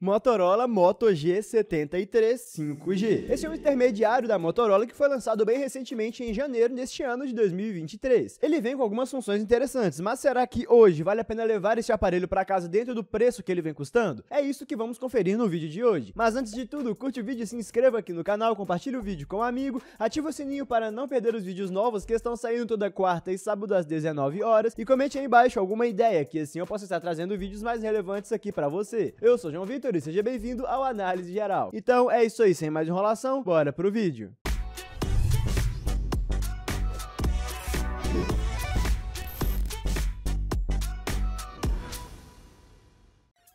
Motorola Moto G73 5G. Esse é um intermediário da Motorola que foi lançado bem recentemente em janeiro deste ano de 2023. Ele vem com algumas funções interessantes, mas será que hoje vale a pena levar esse aparelho para casa dentro do preço que ele vem custando? É isso que vamos conferir no vídeo de hoje. Mas antes de tudo, curte o vídeo, se inscreva aqui no canal, compartilhe o vídeo com um amigo, ativa o sininho para não perder os vídeos novos que estão saindo toda quarta e sábado às 19 horas e comente aí embaixo alguma ideia que assim eu possa estar trazendo vídeos mais relevantes aqui para você. Eu sou João Vitor e seja bem-vindo ao Análise Geral. Então é isso aí, sem mais enrolação, bora pro vídeo.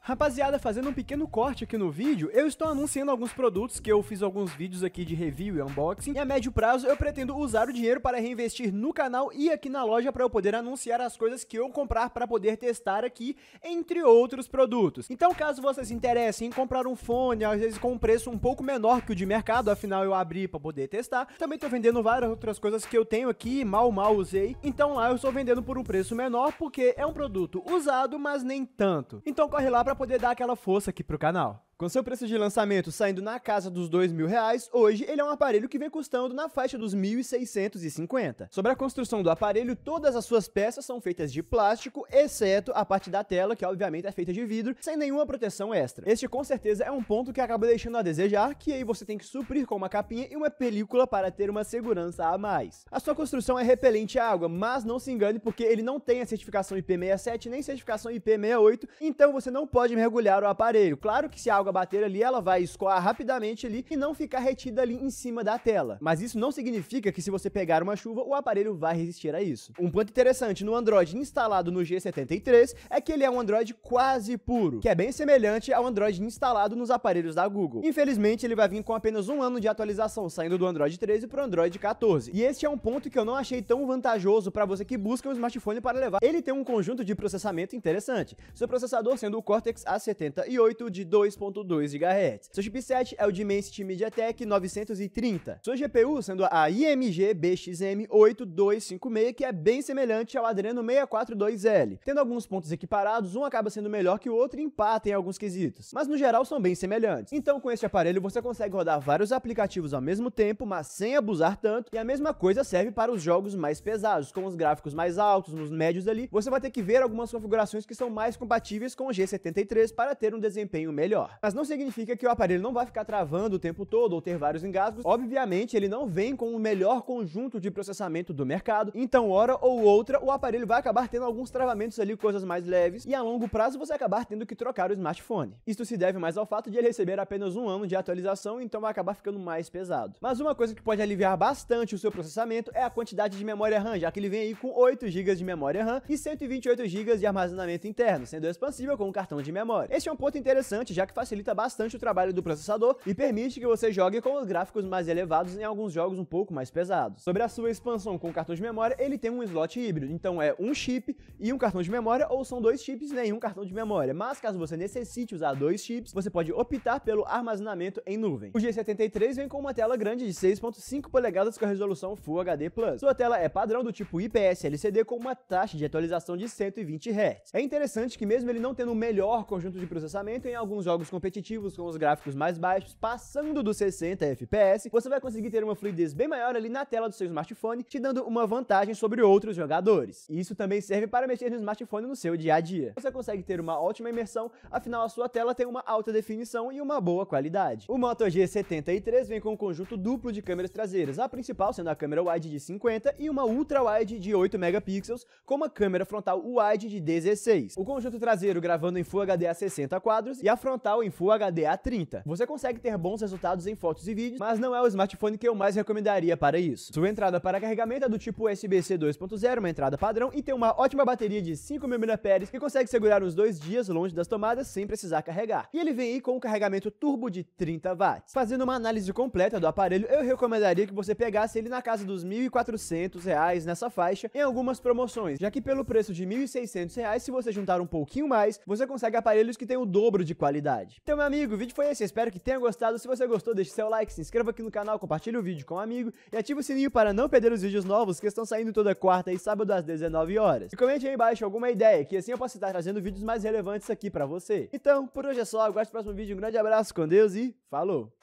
Rapaziada, fazendo um pequeno corte aqui no vídeo, eu estou anunciando alguns produtos que eu fiz alguns vídeos aqui de review e unboxing, e a médio prazo eu pretendo usar o dinheiro para reinvestir no canal e aqui na loja para eu poder anunciar as coisas que eu comprar para poder testar aqui, entre outros produtos. Então, caso vocês se interessem em comprar um fone, às vezes com um preço um pouco menor que o de mercado, afinal eu abri para poder testar, também estou vendendo várias outras coisas que eu tenho aqui, mal mal usei, então lá eu estou vendendo por um preço menor porque é um produto usado, mas nem tanto. Então corre lá para para poder dar aquela força aqui pro canal. Com seu preço de lançamento saindo na casa dos dois mil reais, hoje ele é um aparelho que vem custando na faixa dos 1.650. Sobre a construção do aparelho, todas as suas peças são feitas de plástico, exceto a parte da tela, que obviamente é feita de vidro, sem nenhuma proteção extra. Este com certeza é um ponto que acaba deixando a desejar, que aí você tem que suprir com uma capinha e uma película para ter uma segurança a mais. A sua construção é repelente à água, mas não se engane porque ele não tem a certificação IP67 nem certificação IP68, então você não pode mergulhar o aparelho. Claro que se a água bater ali, ela vai escoar rapidamente ali e não ficar retida ali em cima da tela. Mas isso não significa que se você pegar uma chuva, o aparelho vai resistir a isso. Um ponto interessante no Android instalado no G73 é que ele é um Android quase puro, que é bem semelhante ao Android instalado nos aparelhos da Google. Infelizmente, ele vai vir com apenas um ano de atualização, saindo do Android 13 para o Android 14. E este é um ponto que eu não achei tão vantajoso para você que busca um smartphone para levar. Ele tem um conjunto de processamento interessante, seu processador sendo o Cortex A78 de 2. 1.2 GHz. Seu chipset é o Dimensity MediaTek 930. Sua GPU sendo a IMG BXM 8256, que é bem semelhante ao Adreno 642L. Tendo alguns pontos equiparados, um acaba sendo melhor que o outro e empata em alguns quesitos, mas no geral são bem semelhantes. Então com este aparelho você consegue rodar vários aplicativos ao mesmo tempo, mas sem abusar tanto, e a mesma coisa serve para os jogos mais pesados, com os gráficos mais altos, nos médios ali, você vai ter que ver algumas configurações que são mais compatíveis com o G73 para ter um desempenho melhor. Mas não significa que o aparelho não vai ficar travando o tempo todo ou ter vários engasgos. Obviamente, ele não vem com o melhor conjunto de processamento do mercado, então hora ou outra o aparelho vai acabar tendo alguns travamentos ali, coisas mais leves, e a longo prazo você acabar tendo que trocar o smartphone. Isso se deve mais ao fato de ele receber apenas um ano de atualização, então vai acabar ficando mais pesado. Mas uma coisa que pode aliviar bastante o seu processamento é a quantidade de memória RAM, já que ele vem aí com 8 GB de memória RAM e 128 GB de armazenamento interno, sendo expansível com um cartão de memória. Este é um ponto interessante, já que facilita facilita bastante o trabalho do processador e permite que você jogue com os gráficos mais elevados em alguns jogos um pouco mais pesados. Sobre a sua expansão com cartão de memória, ele tem um slot híbrido, então é um chip e um cartão de memória, ou são dois chips e nenhum cartão de memória, mas caso você necessite usar dois chips, você pode optar pelo armazenamento em nuvem. O G73 vem com uma tela grande de 6.5 polegadas com a resolução Full HD+. Sua tela é padrão do tipo IPS LCD com uma taxa de atualização de 120 Hz. É interessante que mesmo ele não tendo o melhor conjunto de processamento, em alguns jogos com competitivos com os gráficos mais baixos, passando dos 60 FPS, você vai conseguir ter uma fluidez bem maior ali na tela do seu smartphone, te dando uma vantagem sobre outros jogadores. Isso também serve para mexer no smartphone no seu dia a dia. Você consegue ter uma ótima imersão, afinal a sua tela tem uma alta definição e uma boa qualidade. O Moto G73 vem com um conjunto duplo de câmeras traseiras, a principal sendo a câmera wide de 50 e uma ultra wide de 8 megapixels, com uma câmera frontal wide de 16. O conjunto traseiro gravando em Full HD a 60 quadros e a frontal em Full HD A30. Você consegue ter bons resultados em fotos e vídeos, mas não é o smartphone que eu mais recomendaria para isso. Sua entrada para carregamento é do tipo USB-C 2.0, uma entrada padrão, e tem uma ótima bateria de 5.000 mAh que consegue segurar uns dois dias longe das tomadas sem precisar carregar. E ele vem aí com um carregamento turbo de 30 watts. Fazendo uma análise completa do aparelho, eu recomendaria que você pegasse ele na casa dos R$ 1.400 reais nessa faixa em algumas promoções, já que pelo preço de R$ 1.600 reais, se você juntar um pouquinho mais, você consegue aparelhos que têm o dobro de qualidade. Então, meu amigo, o vídeo foi esse. espero que tenha gostado. Se você gostou, deixe seu like, se inscreva aqui no canal, compartilhe o vídeo com um amigo e ative o sininho para não perder os vídeos novos que estão saindo toda quarta e sábado às 19 horas. E comente aí embaixo alguma ideia, que assim eu posso estar trazendo vídeos mais relevantes aqui para você. Então, por hoje é só. Aguarde o próximo vídeo. Um grande abraço, com Deus e falou!